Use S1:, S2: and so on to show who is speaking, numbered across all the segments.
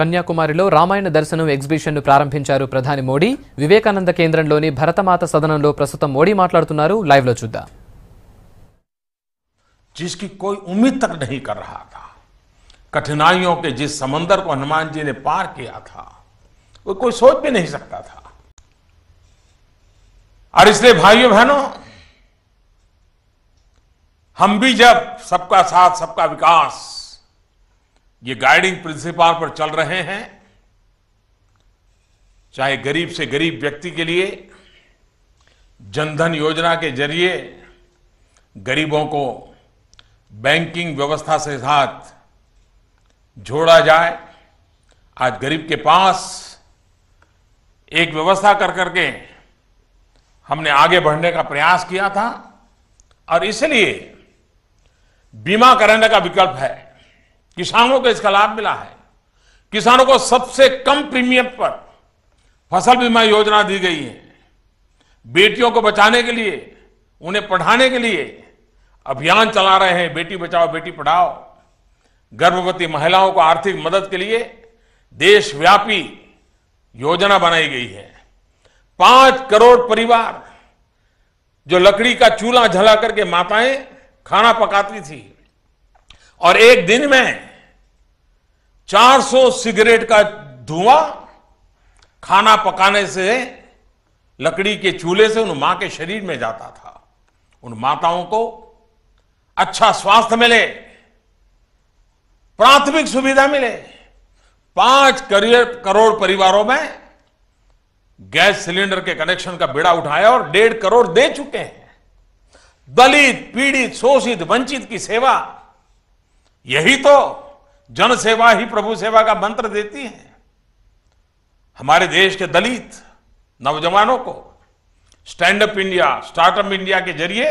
S1: कन्याकुमारी రామాయణ దర్శనం ఎగ్జిబిషన్ను ప్రారంభించారు ప్రధాని మోడీ వివేకానంద కేంద్రంలోని భరతమాత సదనంలో ప్రస్తుతం మోడీ మాట్లాడుతున్నారు లైవ్లో చూద్దాం जिसकी कोई उम्मीद तक नहीं कर रहा था कठिनाइयों के जिस समंदर को हनुमान जी ने पार किया था वो कोई सोच भी नहीं सकता था और इसलिए भाइयों बहनों हम भी जब सबका साथ सबका विकास ये गाइडिंग प्रिंसिपल पर चल रहे हैं चाहे गरीब से गरीब व्यक्ति के लिए जनधन योजना के जरिए गरीबों को बैंकिंग व्यवस्था से साथ जोड़ा जाए आज गरीब के पास एक व्यवस्था कर करके हमने आगे बढ़ने का प्रयास किया था और इसलिए बीमा कराने का विकल्प है किसानों को इसका लाभ मिला है किसानों को सबसे कम प्रीमियम पर फसल बीमा योजना दी गई है बेटियों को बचाने के लिए उन्हें पढ़ाने के लिए अभियान चला रहे हैं बेटी बचाओ बेटी पढ़ाओ गर्भवती महिलाओं को आर्थिक मदद के लिए देशव्यापी योजना बनाई गई है पांच करोड़ परिवार जो लकड़ी का चूल्हा झला करके माताएं खाना पकाती थी और एक दिन में 400 सिगरेट का धुआं खाना पकाने से लकड़ी के चूल्हे से उन मां के शरीर में जाता था उन माताओं को अच्छा स्वास्थ्य मिले प्राथमिक सुविधा मिले पांच करियर करोड़ परिवारों में गैस सिलेंडर के कनेक्शन का बेड़ा उठाया और डेढ़ करोड़ दे चुके हैं दलित पीड़ित शोषित वंचित की सेवा यही तो जन सेवा ही प्रभु सेवा का मंत्र देती है हमारे देश के दलित नौजवानों को stand up India startup India के जरिए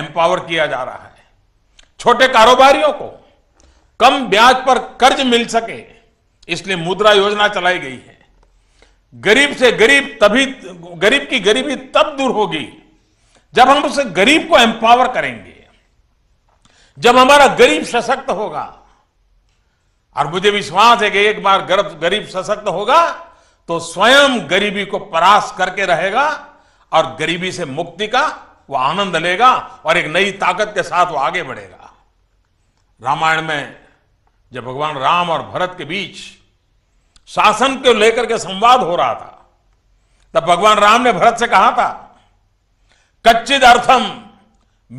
S1: एम्पावर किया जा रहा है छोटे कारोबारियों को कम ब्याज पर कर्ज मिल सके इसलिए मुद्रा योजना चलाई गई है गरीब से गरीब तभी गरीब की गरीबी तब दूर होगी जब हम उसे गरीब को एम्पावर करेंगे जब हमारा गरीब सशक्त होगा और मुझे विश्वास है कि एक बार गरीब गरीब सशक्त होगा तो स्वयं गरीबी को परास करके रहेगा और गरीबी से मुक्ति का वह आनंद लेगा और एक नई ताकत के साथ वह आगे बढ़ेगा रामायण में जब भगवान राम और भरत के बीच शासन को लेकर के संवाद हो रहा था तब भगवान राम ने भरत से कहा था कच्चिद अर्थम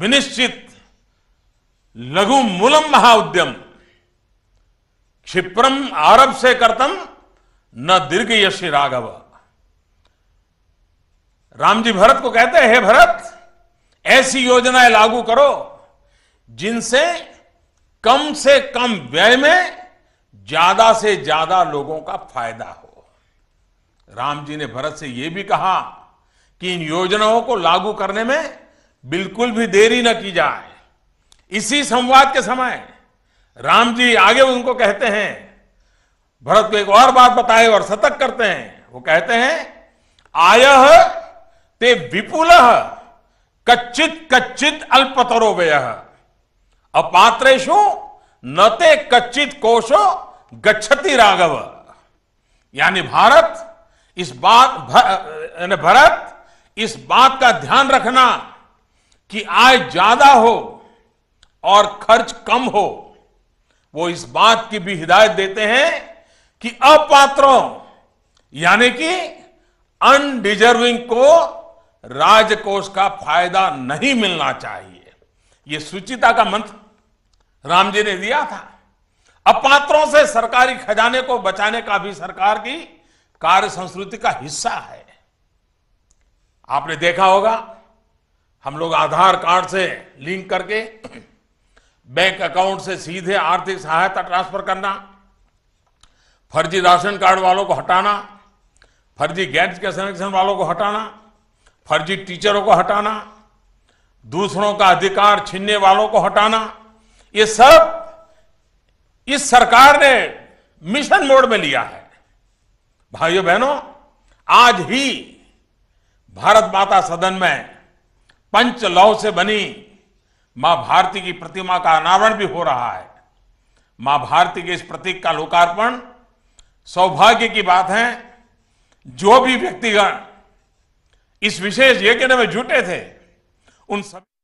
S1: विनिश्चित लघु मूलम महाउद्यम क्षिप्रम आरब से करतम न दीर्घ यशी राघव राम जी भरत को कहते हैं हे भरत ऐसी योजनाएं लागू करो जिनसे कम से कम व्यय में ज्यादा से ज्यादा लोगों का फायदा हो राम जी ने भरत से यह भी कहा कि इन योजनाओं को लागू करने में बिल्कुल भी देरी न की जाए इसी संवाद के समय राम जी आगे उनको कहते हैं भरत को एक और बात बताए और सतर्क करते हैं वो कहते हैं आय ते विपुल कच्चित कच्चित अल्पतरो व्यय अपात्रेशु न ते कच्चित कोशो गच्छति राघव यानी भारत इस बात भर, भरत इस बात का ध्यान रखना कि आय ज्यादा हो और खर्च कम हो वो इस बात की भी हिदायत देते हैं कि अपात्रों यानी कि अनडिजर्विंग को राजकोष का फायदा नहीं मिलना चाहिए यह सुचिता का मंत्र राम जी ने दिया था अपात्रों से सरकारी खजाने को बचाने का भी सरकार की कार्य संस्कृति का हिस्सा है आपने देखा होगा हम लोग आधार कार्ड से लिंक करके बैंक अकाउंट से सीधे आर्थिक सहायता ट्रांसफर करना फर्जी राशन कार्ड वालों को हटाना फर्जी गैस के संरक्षण वालों को हटाना फर्जी टीचरों को हटाना दूसरों का अधिकार छीनने वालों को हटाना ये सब इस सरकार ने मिशन मोड में लिया है भाइयों बहनों आज ही भारत माता सदन में पंच लौ से बनी मां भारती की प्रतिमा का अनावरण भी हो रहा है मां भारती के इस प्रतीक का लोकार्पण सौभाग्य की बात है जो भी व्यक्तिगण इस विशेष यज्ञ में जुटे थे उन सभी